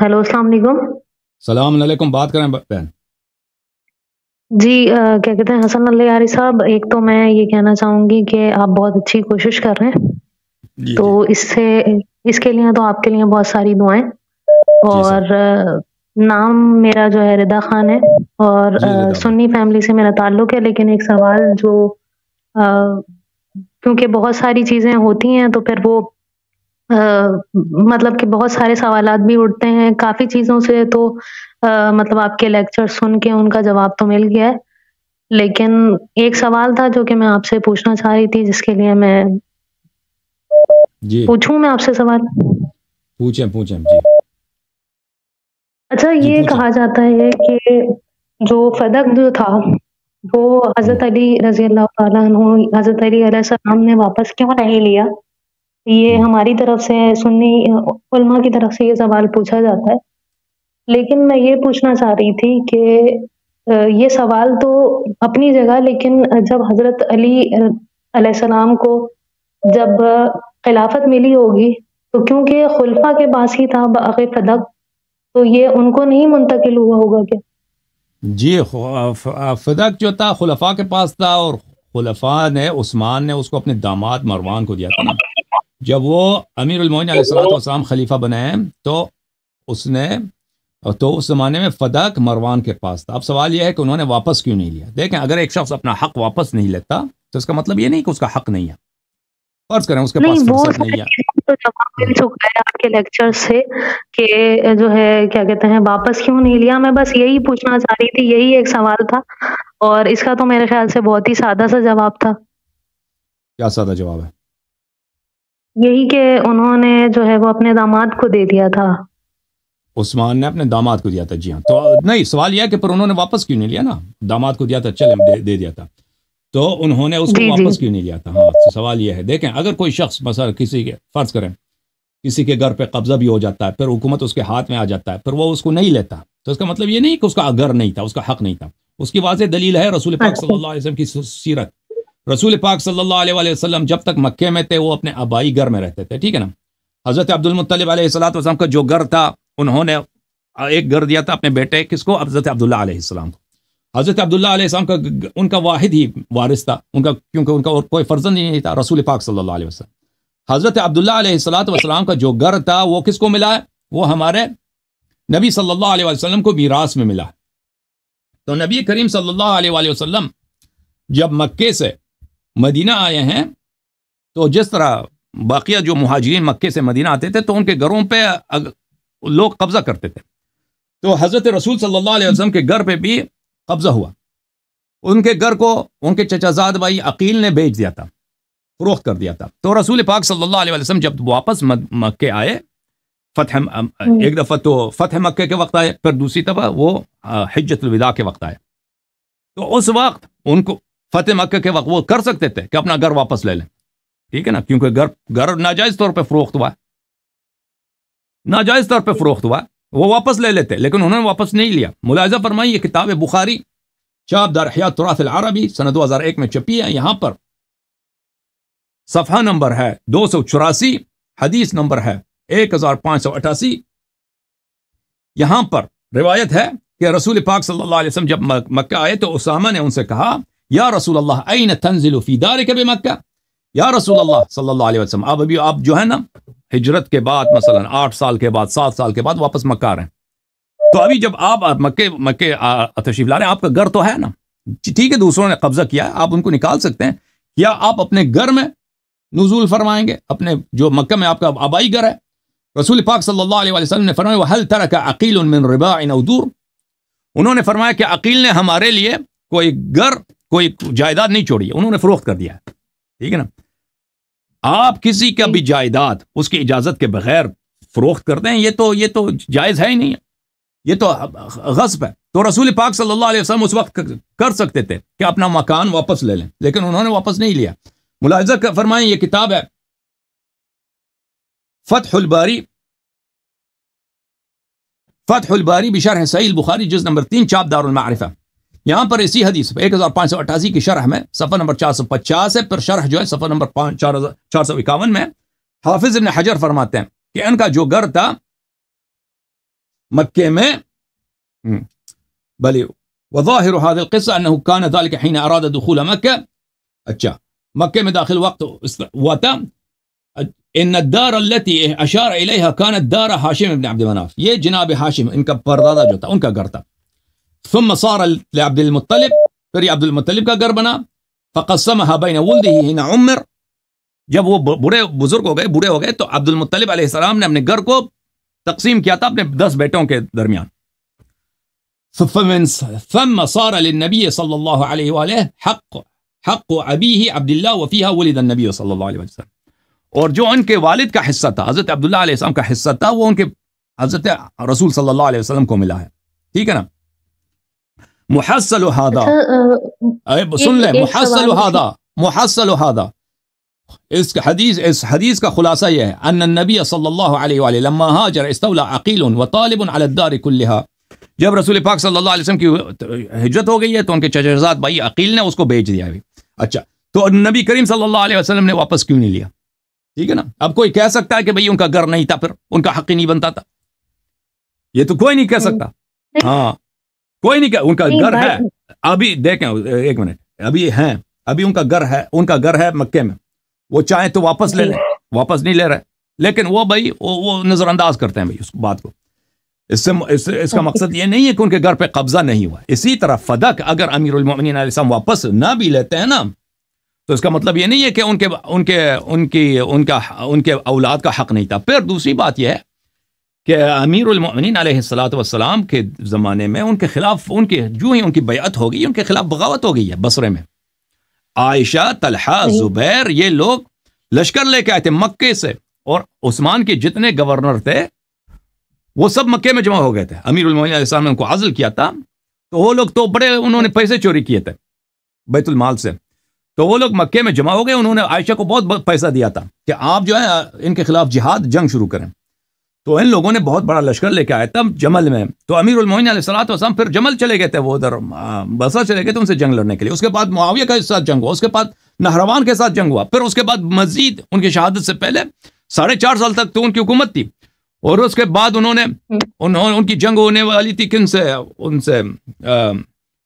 Hello السلام علیکم السلام علیکم بات کریں بہن جی کیا کہتے ہیں حسن اللہ یاری صاحب ایک تو میں یہ کہنا چاہوں گی کہ آپ بہت اچھی کوشش کر رہے ہیں جی، تو جی۔ اس سے اس کے لیے تو آپ کے لیے بہت ساری دعائیں جی اور نام میرا جو ہے ردا خان ہے اور سنی فیملی سے میرا تعلق ہے لیکن ایک سوال جو کیونکہ بہت ساری چیزیں ہوتی ہیں تو پھر وہ مطلب کہ بہت سارے سوالات بھی اٹھتے ہیں کافی چیزوں سے تو مطلب آپ کے لیکچر سن کے ان کا جواب تو مل گیا ہے لیکن ایک سوال تھا جو کہ میں آپ سے پوچھنا چاہ رہی تھی جس کے لیے میں جی۔ پوچھوں میں آپ سے سوال پوچھیں پوچھیں جی اچھا جی، یہ کہا جاتا ہے کہ جو فدق جو تھا وہ حضرت علی رضی اللہ تعالیٰ حضرت علی علیہ السلام نے واپس کیوں نہیں لیا یہ ہماری طرف سے سنی علماء کی طرف سے یہ سوال پوچھا جاتا ہے لیکن میں یہ پوچھنا چاہ رہی تھی کہ یہ سوال تو اپنی جگہ لیکن جب حضرت علی علیہ السلام کو جب خلافت ملی ہوگی تو کیونکہ خلفا کے پاس ہی تھا باغ فدق تو یہ ان کو نہیں منتقل ہوا ہوگا کیا جی فدق جو تھا خلفا کے پاس تھا اور خلفا نے عثمان نے اس کو اپنے داماد مروان کو دیا تھا جب وہ امیر المعین علیہ السلام خلیفہ بنائے تو اس نے تو اس زمانے میں فدق مروان کے پاس تھا اب سوال جو ہے کیا کہتے ہیں واپس کیوں نہیں لیا میں بس یہی پوچھنا چاہ رہی تھی یہی ایک سوال تھا اور اس کا تو میرے خیال سے بہت ہی سادہ سا جواب تھا کیا سادہ جواب ہے یہی کہ انہوں نے جو ہے وہ اپنے داماد کو دے دیا تھا عثمان نے اپنے داماد کو دیا تھا جی ہاں تو نہیں سوال یہ ہے کہ پر انہوں نے واپس کیوں نہیں لیا نا داماد کو دیا تھا چلے دے دیا تھا تو انہوں نے اس کو جی، جی۔ واپس کیوں نہیں لیا تھا ہاں سوال یہ ہے دیکھیں اگر کوئی شخص مثلا کسی کے فرض کریں کسی کے گھر پہ قبضہ بھی ہو جاتا ہے پھر حکومت اس کے ہاتھ میں آ جاتا ہے پھر وہ اس کو نہیں لیتا تو اس کا مطلب یہ نہیں کہ اس کا گھر نہیں تھا اس کا حق نہیں تھا اس کی واضح دلیل ہے رسول پاک ہاں۔ صلی اللہ علیہ وسلم کی سیرت رسول پاک صلی اللہ علیہ وآلہ وسلم جب تک مکے میں تھے وہ اپنے آبائی گھر میں رہتے تھے ٹھیک ہے نا حضرت عبد المطلب علیہ السلام وسلم کا جو گھر تھا انہوں نے ایک گھر دیا تھا اپنے بیٹے کس کو حضرت عبداللہ علیہ السلام کو حضرت عبداللہ علیہ السلام کا ان کا واحد ہی وارث تھا ان کا کیونکہ ان کا اور کوئی ہی نہیں تھا رسول پاک صلی اللہ علیہ وسلم حضرت عبداللہ علیہ السلاۃ وسلام کا جو گھر تھا وہ کس کو ملا ہے وہ ہمارے نبی صلی اللہ علیہ وسلم کو میراث میں ملا تو نبی کریم صلی اللہ علیہ وسلم جب مکے سے مدینہ آئے ہیں تو جس طرح باقیہ جو مہاجرین مکے سے مدینہ آتے تھے تو ان کے گھروں پہ لوگ قبضہ کرتے تھے تو حضرت رسول صلی اللہ علیہ وسلم کے گھر پہ بھی قبضہ ہوا ان کے گھر کو ان کے چچا زاد بھائی عقیل نے بیچ دیا تھا فروخت کر دیا تھا تو رسول پاک صلی اللہ علیہ وسلم جب واپس مکے آئے فتح ایک دفعہ تو فتح مکے کے وقت آئے پھر دوسری دفعہ وہ حجت الوداع کے وقت آئے تو اس وقت ان کو فتح مکہ کے وقت وہ کر سکتے تھے کہ اپنا گھر واپس لے لیں ٹھیک ہے نا کیونکہ گھر گھر ناجائز طور پہ فروخت ہوا ہے ناجائز طور پہ فروخت ہوا ہے وہ واپس لے لیتے لیکن انہوں نے واپس نہیں لیا ملاحظہ فرمائی یہ کتاب بخاری چاپ دار حیات تراث العربی سنہ دو ہزار ایک میں چپی ہے یہاں پر صفحہ نمبر ہے دو سو چوراسی حدیث نمبر ہے ایک ہزار پانچ سو اٹھاسی یہاں پر روایت ہے کہ رسول پاک صلی اللہ علیہ وسلم جب مکہ آئے تو اسامہ نے ان سے کہا یا رسول اللہ عین تنزل فی دار کب مکہ یا رسول اللہ صلی اللہ علیہ وسلم اب ابھی آپ جو ہے نا ہجرت کے بعد مثلا آٹھ سال کے بعد سات سال کے بعد واپس مکہ آ رہے ہیں تو ابھی جب آپ مکے مکے تشریف لا رہے ہیں آپ کا گھر تو ہے نا جی، ٹھیک ہے دوسروں نے قبضہ کیا ہے آپ ان کو نکال سکتے ہیں یا آپ اپنے گھر میں نزول فرمائیں گے اپنے جو مکہ میں آپ کا آبائی گھر ہے رسول پاک صلی اللہ علیہ وسلم نے فرمایا وہ ہر طرح کا عقیل انہوں نے فرمایا کہ عقیل نے ہمارے لیے کوئی گھر کوئی جائیداد نہیں چھوڑی ہے انہوں نے فروخت کر دیا ہے ٹھیک ہے نا آپ کسی کا بھی جائیداد اس کی اجازت کے بغیر فروخت کرتے ہیں یہ تو یہ تو جائز ہے ہی نہیں یہ تو غصب ہے تو رسول پاک صلی اللہ علیہ وسلم اس وقت کر سکتے تھے کہ اپنا مکان واپس لے لیں لیکن انہوں نے واپس نہیں لیا ملاحظہ فرمائیں یہ کتاب ہے فتح الباری فتح الباری بشار سعید بخاری جز نمبر تین چاپ دار المعرفہ یہاں پر اسی حدیث پر ایک ہزار پانچ سو اٹھاسی کی شرح میں صفحہ نمبر چار سو پچاس ہے پھر شرح جو ہے صفحہ نمبر چار سو اکاون میں حافظ ابن حجر فرماتے ہیں کہ ان کا جو گھر تھا مکے میں بلی وظاہر هذا القصہ انہو کان ذالک حین اراد دخول مکہ اچھا مکہ میں داخل وقت ہوا تھا ان الدار التی اشار الیہا کانت دار حاشم ابن عبد مناف یہ جناب حاشم ان کا پردادہ جو تھا ان کا گھر تھا ثم صار لعبد عبد المطل عبد المطلب کا گھر بنا بین فقص عمر جب وہ بڑے بزرگ ہو گئے برے ہو گئے تو عبد المطلب علیہ السلام نے اپنے گھر کو تقسیم کیا تھا اپنے دس بیٹوں کے درمیان ثم صار صلی اللہ علیہ عبد اللہ وفیح نبی وصلی اللہ علیہ اور جو ان کے والد کا حصہ تھا حضرت عبداللہ علیہ السلام کا حصہ تھا وہ ان کے حضرت رسول صلی اللہ علیہ وسلم کو ملا ہے ٹھیک ہے نا محسل و حادہ سن لیں محسل و محسل و اس اس حدیث حدیث کا خلاصہ یہ ہے ان النبی صلی اللہ علیہ وآلہ لما عقیل الدار جب رسول پاک صلی اللہ علیہ وسلم کی ہجرت ہو گئی ہے تو ان کے چچرزاد بھائی عقیل نے اس کو بیچ دیا اچھا تو نبی کریم صلی اللہ علیہ وسلم نے واپس کیوں نہیں لیا ٹھیک ہے نا اب کوئی کہہ سکتا ہے کہ بھئی ان کا گھر نہیں تھا پھر ان کا حق ہی نہیں بنتا تھا یہ تو کوئی نہیں کہہ ہاں۔ سکتا ہاں کوئی نہیں کہ ان کا گھر ہے ابھی دیکھیں ایک منٹ ابھی ہیں ابھی ان کا گھر ہے ان کا گھر ہے مکے میں وہ چاہیں تو واپس لے جی۔ لیں واپس نہیں لے رہے لیکن وہ بھائی وہ نظر انداز کرتے ہیں بھائی اس بات کو اس سے اس کا اچھا۔ مقصد یہ نہیں ہے کہ ان کے گھر پہ قبضہ نہیں ہوا اسی طرح فدق اگر امیر المومنین علیہ السلام واپس نہ بھی لیتے ہیں نا تو اس کا مطلب یہ نہیں ہے کہ ان کے ان کے ان کی ان کا ان کے اولاد کا حق نہیں تھا پھر دوسری بات یہ ہے کہ امیر المؤمنین علیہ السلاۃ والسلام کے زمانے میں ان کے خلاف ان کے جو ہی ان کی بیعت ہو گئی ان کے خلاف بغاوت ہو گئی ہے بصرے میں عائشہ طلحہ زبیر یہ لوگ لشکر لے کے آئے تھے مکے سے اور عثمان کے جتنے گورنر تھے وہ سب مکے میں جمع ہو گئے تھے امیر المین علیہ السلام نے ان کو عزل کیا تھا تو وہ لوگ تو بڑے انہوں نے پیسے چوری کیے تھے بیت المال سے تو وہ لوگ مکے میں جمع ہو گئے انہوں نے عائشہ کو بہت پیسہ دیا تھا کہ آپ جو ہے ان کے خلاف جہاد جنگ شروع کریں تو ان لوگوں نے بہت بڑا لشکر لے کے آیا تب جمل میں تو امیر المعین علیہ وسلم پھر جمل چلے گئے تھے وہ ادھر بسا چلے گئے تھے ان سے جنگ لڑنے کے لیے اس کے بعد معاویہ کے ساتھ جنگ ہوا اس کے بعد نہروان کے ساتھ جنگ ہوا پھر اس کے بعد مزید ان کی شہادت سے پہلے ساڑھے چار سال تک تو ان کی حکومت تھی اور اس کے بعد انہوں نے انہوں ان کی جنگ ہونے والی تھی کن سے ان سے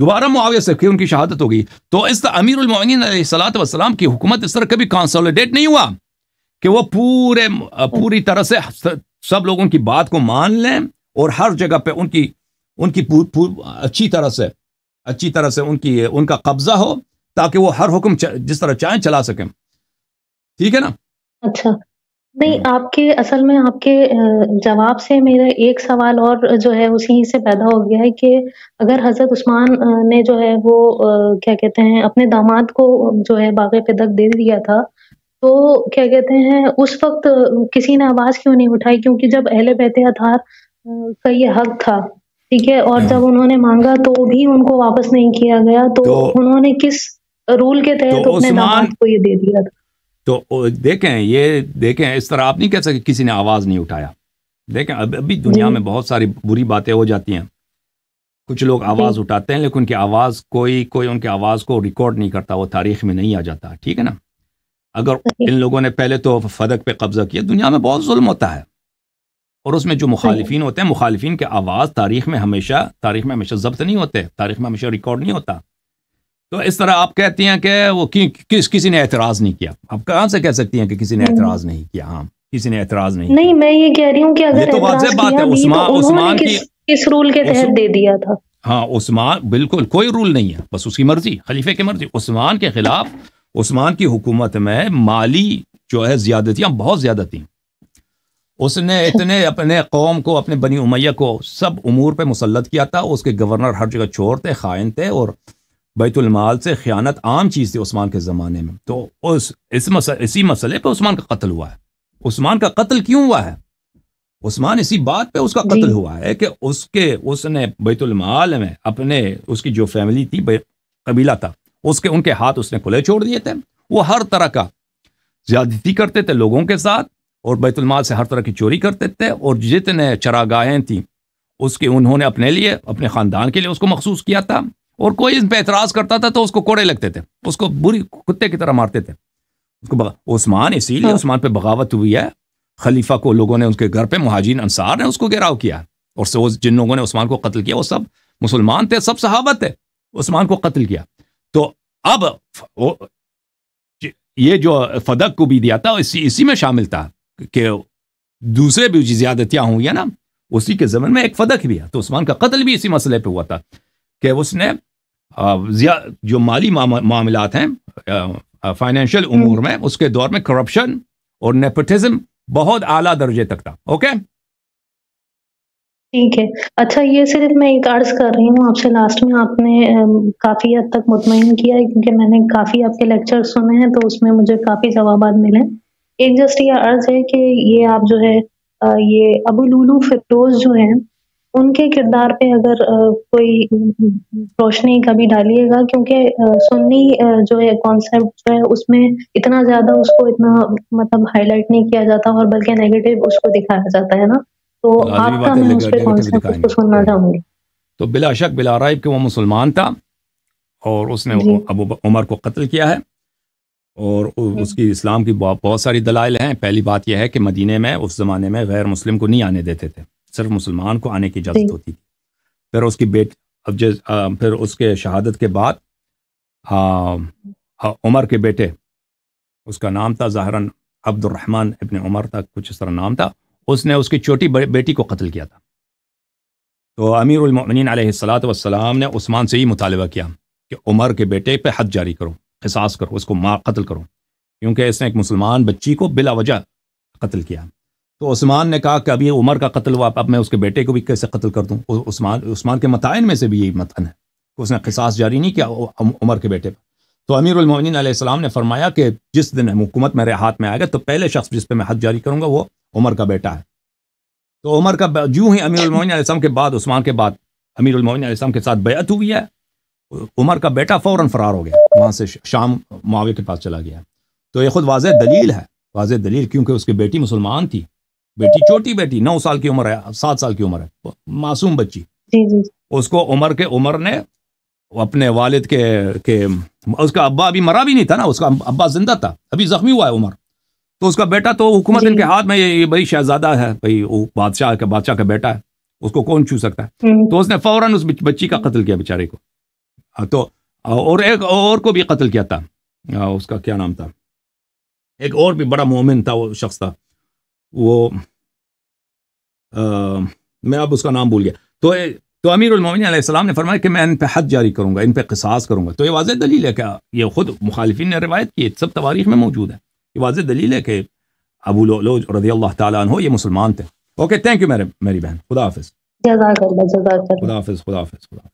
دوبارہ معاویہ سے کی ان کی شہادت ہوگی تو اس طرح امیر المعین علیہ السلاۃ وسلام کی حکومت اس طرح کبھی کانسالیڈیٹ نہیں ہوا کہ وہ پورے پوری طرح سے سب لوگ ان کی بات کو مان لیں اور ہر جگہ پہ ان کی ان کی اچھی طرح سے اچھی طرح سے ان ان کی کا قبضہ ہو تاکہ وہ ہر حکم جس طرح چاہیں چلا سکیں ٹھیک ہے نا اچھا نہیں ہاں۔ آپ کے اصل میں آپ کے جواب سے میرا ایک سوال اور جو ہے اسی سے پیدا ہو گیا ہے کہ اگر حضرت عثمان نے جو ہے وہ کیا کہتے ہیں اپنے داماد کو جو ہے باغ پدک دے دیا تھا تو کیا کہتے ہیں اس وقت کسی نے آواز کیوں نہیں اٹھائی کیونکہ جب اہل بیت کا یہ حق تھا ٹھیک ہے اور جب ہاں۔ انہوں نے مانگا تو بھی ان کو واپس نہیں کیا گیا تو انہوں نے کس رول کے تحت اپنے کو یہ دے دیا تھا تو دیکھیں یہ دیکھیں اس طرح آپ نہیں کہہ سکتے کسی نے آواز نہیں اٹھایا دیکھیں اب دنیا جی۔ میں بہت ساری بری باتیں ہو جاتی ہیں کچھ لوگ جی۔ آواز اٹھاتے ہیں لیکن ان کی آواز کوئی کوئی ان کی آواز کو ریکارڈ نہیں کرتا وہ تاریخ میں نہیں آ جاتا ٹھیک ہے نا اگر ان لوگوں نے پہلے تو فدق پہ قبضہ کیا دنیا میں بہت ظلم ہوتا ہے اور اس میں جو مخالفین ہوتے ہیں مخالفین کے آواز تاریخ میں ہمیشہ تاریخ میں ہمیشہ ضبط نہیں ہوتے تاریخ میں ہمیشہ ریکارڈ نہیں ہوتا تو اس طرح آپ کہتی ہیں کہ وہ کس کسی نے اعتراض نہیں کیا آپ کہاں سے کہہ سکتی ہیں کہ کسی نے اعتراض نہیں کیا ہاں کسی نے اعتراض نہیں نہیں میں یہ کہہ رہی ہوں کہ اگر تو بات ہے عثمان عثمان کی کس رول کے تحت دے دیا تھا ہاں عثمان بالکل کوئی رول نہیں ہے بس اس کی مرضی خلیفے کی مرضی عثمان کے خلاف عثمان کی حکومت میں مالی جو ہے زیادتیاں بہت زیادہ تھیں اس نے اتنے اپنے قوم کو اپنے بنی امیہ کو سب امور پہ مسلط کیا تھا اس کے گورنر ہر جگہ تھے خائن تھے اور بیت المال سے خیانت عام چیز تھی عثمان کے زمانے میں تو اس اس مسئلے اسی مسئلے پہ عثمان کا قتل ہوا ہے عثمان کا قتل کیوں ہوا ہے عثمان اسی بات پہ اس کا قتل جی۔ ہوا ہے کہ اس کے اس نے بیت المال میں اپنے اس کی جو فیملی تھی قبیلہ تھا اس کے ان کے ہاتھ اس نے کھلے چھوڑ دیے تھے وہ ہر طرح کا زیادتی کرتے تھے لوگوں کے ساتھ اور بیت المال سے ہر طرح کی چوری کرتے تھے اور جتنے چراگاہیں تھیں اس کے انہوں نے اپنے لیے اپنے خاندان کے لیے اس کو مخصوص کیا تھا اور کوئی ان پہ اعتراض کرتا تھا تو اس کو کوڑے لگتے تھے اس کو بری کتے کی طرح مارتے تھے عثمان اسی لیے ہاں۔ عثمان پہ بغاوت ہوئی ہے خلیفہ کو لوگوں نے اس کے گھر پہ مہاجین انصار نے اس کو گراؤ کیا اور جن لوگوں نے عثمان کو قتل کیا وہ سب مسلمان تھے سب صحابت تھے عثمان کو قتل کیا اب جی، یہ جو فدق کو بھی دیا تھا اسی اسی میں شامل تھا کہ دوسرے بھی جی زیادتیاں ہوں گیا نا اسی کے زمن میں ایک فدق بھی ہے تو عثمان کا قتل بھی اسی مسئلے پہ ہوا تھا کہ اس نے جو مالی معاملات ہیں فائنینشیل امور میں اس کے دور میں کرپشن اور نیپٹزم بہت اعلیٰ درجے تک تھا اوکے ٹھیک ہے اچھا یہ صرف میں ایک عرض کر رہی ہوں آپ سے لاسٹ میں آپ نے کافی حد تک مطمئن کیا ہے کیونکہ میں نے کافی آپ کے لیکچر سنے ہیں تو اس میں مجھے کافی جوابات ملے ایک جسٹ یہ عرض ہے کہ یہ آپ جو ہے یہ ابو لولو فکروز جو ہیں ان کے کردار پہ اگر کوئی روشنی کبھی ڈالیے گا کیونکہ سنی جو ہے کانسیپٹ جو ہے اس میں اتنا زیادہ اس کو اتنا مطلب ہائی لائٹ نہیں کیا جاتا اور بلکہ نگیٹو اس کو دکھایا جاتا ہے نا تو تو بلا رائب کہ وہ مسلمان تھا اور اس نے جی۔ ابو عمر کو قتل کیا ہے اور اس جی۔ کی اسلام کی بہت ساری دلائل ہیں پہلی بات یہ ہے کہ مدینہ میں اس زمانے میں غیر مسلم کو نہیں آنے دیتے تھے صرف مسلمان کو آنے کی اجازت جی۔ ہوتی تھی پھر اس کی بیٹ اب پھر اس کے شہادت کے بعد عمر کے بیٹے اس کا نام تھا ظاہراً عبد الرحمن ابن عمر تھا کچھ اس طرح نام تھا اس نے اس کی چھوٹی بیٹی کو قتل کیا تھا تو امیر المؤمنین علیہ السلاۃ والسلام نے عثمان سے ہی مطالبہ کیا کہ عمر کے بیٹے پہ حد جاری کرو احساس کرو اس کو ماں قتل کرو کیونکہ اس نے ایک مسلمان بچی کو بلا وجہ قتل کیا تو عثمان نے کہا کہ ابھی عمر کا قتل ہوا اب میں اس کے بیٹے کو بھی کیسے قتل کر دوں عثمان عثمان کے متعین میں سے بھی یہی متن ہے کہ اس نے قصاص جاری نہیں کیا عمر کے بیٹے پہ تو امیر المومنین علیہ السلام نے فرمایا کہ جس دن حکومت میرے ہاتھ میں آئے گا تو پہلے شخص جس پہ میں حد جاری کروں گا وہ عمر کا بیٹا ہے تو عمر کا جو ہی امیر علیہ السلام کے بعد عثمان کے بعد امیر علیہ السلام کے ساتھ بیعت ہوئی ہے عمر کا بیٹا فوراً فرار ہو گیا وہاں سے شام معاویہ کے پاس چلا گیا تو یہ خود واضح دلیل ہے واضح دلیل کیونکہ اس کی بیٹی مسلمان تھی بیٹی چھوٹی بیٹی نو سال کی عمر ہے سات سال کی عمر ہے معصوم بچی جی، جی۔ اس کو عمر کے عمر نے اپنے والد کے کے اس کا ابا ابھی مرا بھی نہیں تھا نا اس کا ابا زندہ تھا ابھی زخمی ہوا ہے عمر تو اس کا بیٹا تو حکومت ان کے جی۔ ہاتھ میں یہ بھائی شہزادہ ہے بھائی وہ بادشاہ کا بادشاہ کا بیٹا ہے اس کو کون چھو سکتا ہے تو اس نے فوراً اس بچی کا قتل کیا بیچارے کو تو اور ایک اور کو بھی قتل کیا تھا اس کا کیا نام تھا ایک اور بھی بڑا مومن تھا وہ شخص تھا وہ میں اب اس کا نام بھول گیا تو تو امیر المومن علیہ السلام نے فرمایا کہ میں ان پہ حد جاری کروں گا ان پہ قصاص کروں گا تو یہ واضح دلیل ہے کہ یہ خود مخالفین نے روایت کی سب تواریخ میں موجود ہے یہ واضح دلیل ہے کہ ابو لو رضی اللہ تعالیٰ عنہ یہ مسلمان تھے اوکے تھینک یو میرے میری بہن خدا حافظ خدا حافظ خدا حافظ خدا حافظ